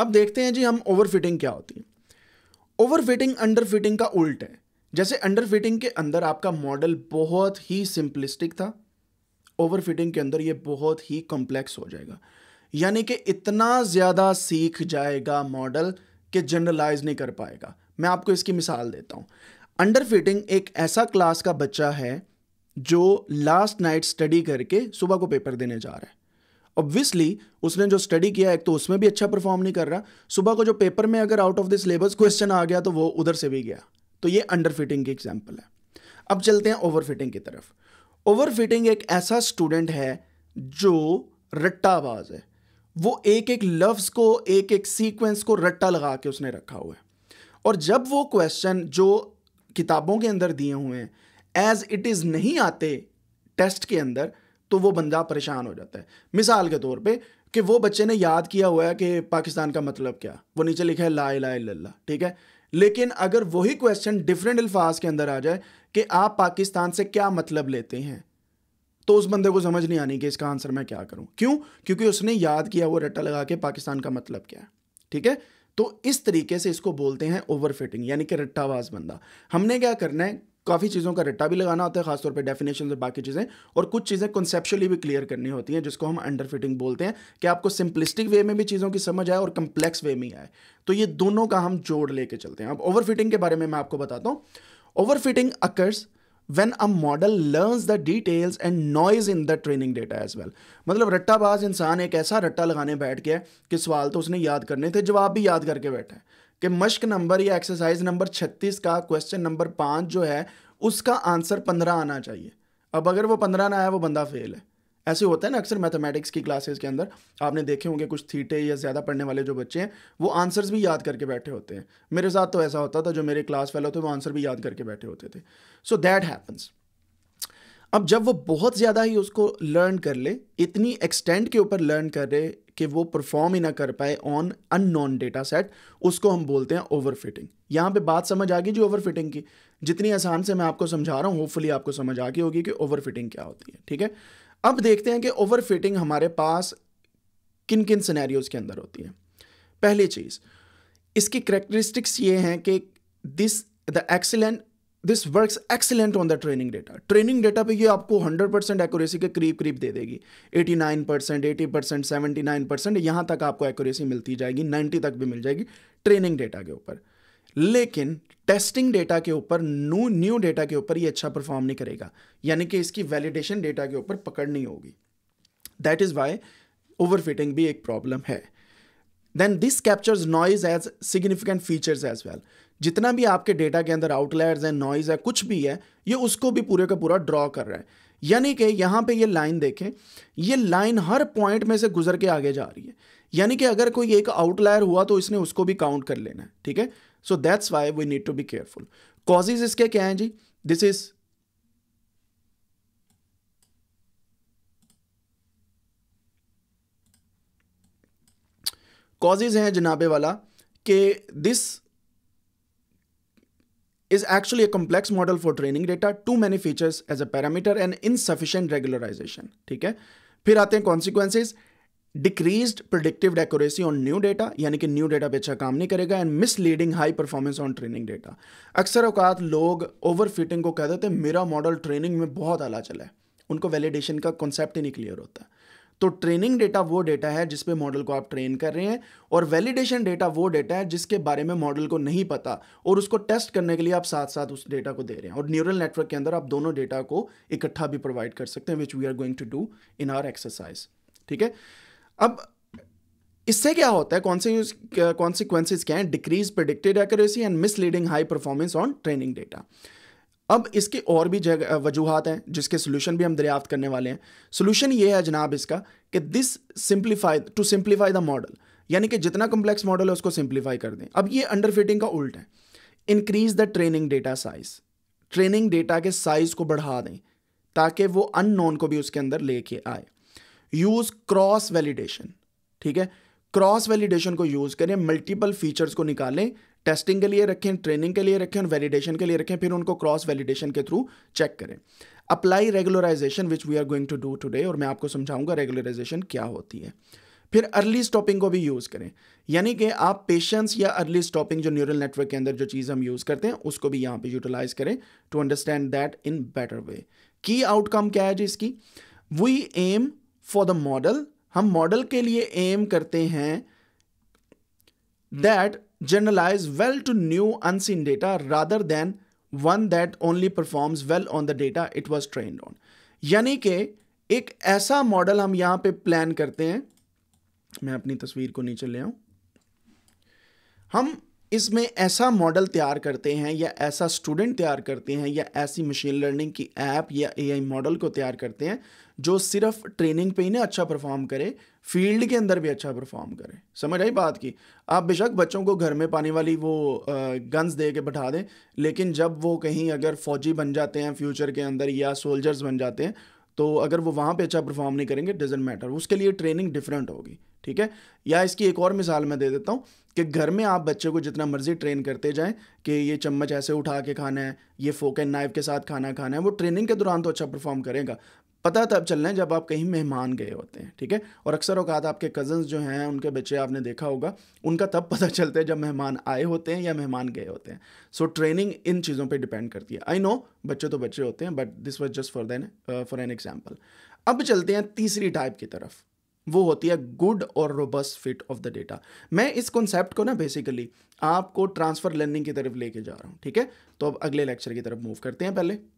अब देखते हैं जी हम ओवर फिटिंग क्या होती है ओवर फिटिंग अंडर फिटिंग का उल्ट है जैसे अंडर फिटिंग के अंदर आपका मॉडल बहुत ही सिंपलिस्टिक था ओवर फिटिंग के अंदर ये बहुत ही कॉम्प्लेक्स हो जाएगा यानी कि इतना ज़्यादा सीख जाएगा मॉडल कि जनरलाइज नहीं कर पाएगा मैं आपको इसकी मिसाल देता हूँ फिटिंग एक ऐसा क्लास का बच्चा है जो लास्ट नाइट स्टडी करके सुबह को पेपर देने जा रहा है ऑब्वियसली उसने जो स्टडी किया एक तो उसमें भी अच्छा परफॉर्म नहीं कर रहा सुबह को जो पेपर में अगर out of the syllabus question आ गया तो वो उधर से भी गया तो ये अंडर फिटिंग की एग्जाम्पल है अब चलते हैं ओवर फिटिंग की तरफ ओवर फिटिंग एक ऐसा स्टूडेंट है जो रट्टाबाज है वो एक एक लफ्ज़ को एक एक सीक्वेंस को रट्टा लगा के उसने रखा हुआ है और जब वो क्वेश्चन जो किताबों के अंदर दिए हुए हैं एज इट इज़ नहीं आते टेस्ट के अंदर तो वो बंदा परेशान हो जाता है मिसाल के तौर पे कि वो बच्चे ने याद किया हुआ है कि पाकिस्तान का मतलब क्या वो नीचे लिखा है ला ला ला ठीक है लेकिन अगर वही क्वेश्चन डिफरेंट अल्फाज के अंदर आ जाए कि आप पाकिस्तान से क्या मतलब लेते हैं तो उस बंदे को समझ नहीं आनी कि इसका आंसर मैं क्या करूं क्यों क्योंकि उसने याद किया वो रट्टा लगा के पाकिस्तान का मतलब क्या है ठीक है तो इस तरीके से इसको बोलते हैं ओवर फिटिंग यानी कि रट्टाबाज बंदा हमने क्या करना है काफ़ी चीज़ों का रट्टा भी लगाना होता है खासतौर पर डेफिनेशन और बाकी चीज़ें और कुछ चीज़ें कॉन्सेप्शली भी क्लियर करनी होती हैं जिसको हम अंडर फिटिंग बोलते हैं कि आपको सिंपलिस्टिक वे में भी चीज़ों की समझ आए और कम्प्लेक्स वे में आए तो ये दोनों का हम जोड़ लेके चलते हैं अब ओवर फिटिंग के बारे में मैं आपको बताता हूँ overfitting occurs when a model learn the details and noise in the training data as well मतलब रट्टाबाज इंसान एक ऐसा रट्टा लगाने बैठ गया कि सवाल तो उसने याद करने थे जवाब भी याद करके बैठा है कि मश्क नंबर या एक्सरसाइज नंबर छत्तीस का क्वेश्चन नंबर पाँच जो है उसका आंसर पंद्रह आना चाहिए अब अगर वो पंद्रह ना आया वो बंदा फेल है ऐसे होता है ना अक्सर मैथमेटिक्स की क्लासेस के अंदर आपने देखे होंगे कुछ थीटे या ज़्यादा पढ़ने वाले जो बच्चे हैं वो आंसर्स भी याद करके बैठे होते हैं मेरे साथ तो ऐसा होता था जो मेरे क्लास फेलो थे वो आंसर भी याद करके बैठे होते थे सो दैट हैपन्स अब जब वो बहुत ज़्यादा ही उसको लर्न कर ले इतनी एक्सटेंड के ऊपर लर्न कर रहे कि वो परफॉर्म ही ना कर पाए on unknown data set उसको हम बोलते हैं ओवर फिटिंग यहाँ पर बात समझ आ गई जी ओवर फिटिंग की जितनी आसान से मैं आपको समझा रहा हूँ होपफुली आपको समझ आ गई होगी कि ओवर फिटिंग क्या होती है ठीक है अब देखते हैं कि ओवर फिटिंग हमारे पास किन किन सिनेरियोज़ के अंदर होती है पहली चीज़ इसकी करेक्टरिस्टिक्स ये हैं कि this the excellent this works excellent on the training data training data पे ये आपको 100 परसेंट एक्यूरेसी के करीब करीब दे देगी 89 percent eighty percent seventy nine percent यहाँ तक आपको एक्यूरेसी मिलती जाएगी 90 तक भी मिल जाएगी ट्रेनिंग डेटा के ऊपर लेकिन टेस्टिंग डेटा के ऊपर न्यू न्यू डेटा के ऊपर ये अच्छा परफॉर्म नहीं करेगा यानी कि इसकी वैलिडेशन डेटा के ऊपर पकड़ नहीं होगी दैट इज़ वाई ओवरफिटिंग भी एक प्रॉब्लम है then this captures noise as significant features as well जितना भी आपके डेटा के अंदर आउटलेयर्स है नॉइज़ है कुछ भी है ये उसको भी पूरे का पूरा ड्रॉ कर रहा है यानी कि यहाँ पे ये लाइन देखें ये लाइन हर पॉइंट में से गुजर के आगे जा रही है यानी कि अगर कोई एक आउटलायर हुआ तो इसने उसको भी काउंट कर लेना है ठीक है so that's why we need to be careful causes इसके क्या हैं जी दिस इज कॉजेज हैं जनाबे वाला कि this is actually a complex model for training data too many features as a parameter and insufficient regularization ठीक है फिर आते हैं consequences decrease predictive accuracy on new data यानी कि न्यू डेटा पे अच्छा काम नहीं करेगा and misleading high performance on training data अक्सर अवकात लोग ओवर फिटिंग को कह देते हैं मेरा मॉडल ट्रेनिंग में बहुत आला चला है उनको वैलिडेशन का कॉन्सेप्ट ही नहीं क्लियर होता है तो ट्रेनिंग डेटा वो डेटा है जिसपे मॉडल को आप ट्रेन कर रहे हैं और वैलिडेशन डेटा वो डेटा है जिसके बारे में मॉडल को नहीं पता और उसको टेस्ट करने के लिए आप साथ साथ उस डेटा को दे रहे हैं और न्यूरल नेटवर्क के अंदर आप दोनों डेटा को इकट्ठा भी प्रोवाइड कर सकते हैं which we are going to do in our exercise ठीक है अब इससे क्या होता है कौन से कॉन्सिक्वेंसिस क्या है decrease predicted accuracy and misleading high performance on training data अब इसके और भी जगह वजूहत हैं जिसके सोल्यूशन भी हम दरियाफ्त करने वाले हैं सोल्यूशन ये है जनाब इसका कि this simplify to simplify the model यानी कि जितना कम्प्लेक्स मॉडल है उसको सिंप्लीफाई कर दें अब ये अंडर फिटिंग का उल्ट है increase the training data size training data के साइज को बढ़ा दें ताकि वो अननोन को भी उसके अंदर लेके आए यूज़ क्रॉस वैलिडेशन ठीक है क्रॉस वैलिडेशन को यूज़ करें मल्टीपल फीचर्स को निकालें टेस्टिंग के लिए रखें ट्रेनिंग के लिए रखें और वैलिडेशन के लिए रखें फिर उनको क्रॉस वैलिडेशन के थ्रू चेक करें apply regularization which we are going to do today और मैं आपको समझाऊंगा रेगुलराइजेशन क्या होती है फिर अर्ली स्टॉपिंग को भी यूज़ करें यानी कि आप पेशेंस या अर्ली स्टॉपिंग जो न्यूरल नेटवर्क के अंदर जो चीज़ हम यूज़ करते हैं उसको भी यहाँ पे यूटिलाइज करें to understand that in better way की आउटकम क्या है जी इसकी we aim for the model हम मॉडल के लिए एम करते हैं that generalize well to new unseen data rather than one that only performs well on the data it was train on यानी कि एक ऐसा मॉडल हम यहां पे प्लान करते हैं मैं अपनी तस्वीर को नीचे ले आऊं हम इसमें ऐसा मॉडल तैयार करते हैं या ऐसा स्टूडेंट तैयार करते हैं या ऐसी मशीन लर्निंग की ऐप या एआई मॉडल को तैयार करते हैं जो सिर्फ ट्रेनिंग पे ही ना अच्छा परफॉर्म करे फील्ड के अंदर भी अच्छा परफॉर्म करे समझ आई बात की आप बेशक बच्चों को घर में पाने वाली वो गन्स दे के बैठा दें लेकिन जब वो कहीं अगर फौजी बन जाते हैं फ्यूचर के अंदर या सोल्जर्स बन जाते हैं तो अगर वो वहाँ पे अच्छा परफॉर्म नहीं करेंगे डजेंट मैटर उसके लिए ट्रेनिंग डिफरेंट होगी ठीक है या इसकी एक और मिसाल मैं दे देता हूँ कि घर में आप बच्चे को जितना मर्जी ट्रेन करते जाएं कि ये चम्मच ऐसे उठा के खाना है ये फोक एंड नाइफ के साथ खाना खाना है वो ट्रेनिंग के दौरान तो अच्छा परफॉर्म करेगा पता तब चलना है जब आप कहीं मेहमान गए होते हैं ठीक है और अक्सर अवकात आपके कज़न्स जो हैं उनके बच्चे आपने देखा होगा उनका तब पता चलता है जब मेहमान आए होते हैं या मेहमान गए होते हैं सो ट्रेनिंग इन चीज़ों पे डिपेंड करती है आई नो बच्चे तो बच्चे होते हैं but this was just for then for an example अब चलते हैं तीसरी टाइप की तरफ वो होती है गुड और robust fit of the data मैं इस कॉन्सेप्ट को ना बेसिकली आपको ट्रांसफ़र लर्निंग की तरफ लेके जा रहा हूँ ठीक है तो अब अगले लेक्चर की तरफ मूव करते हैं पहले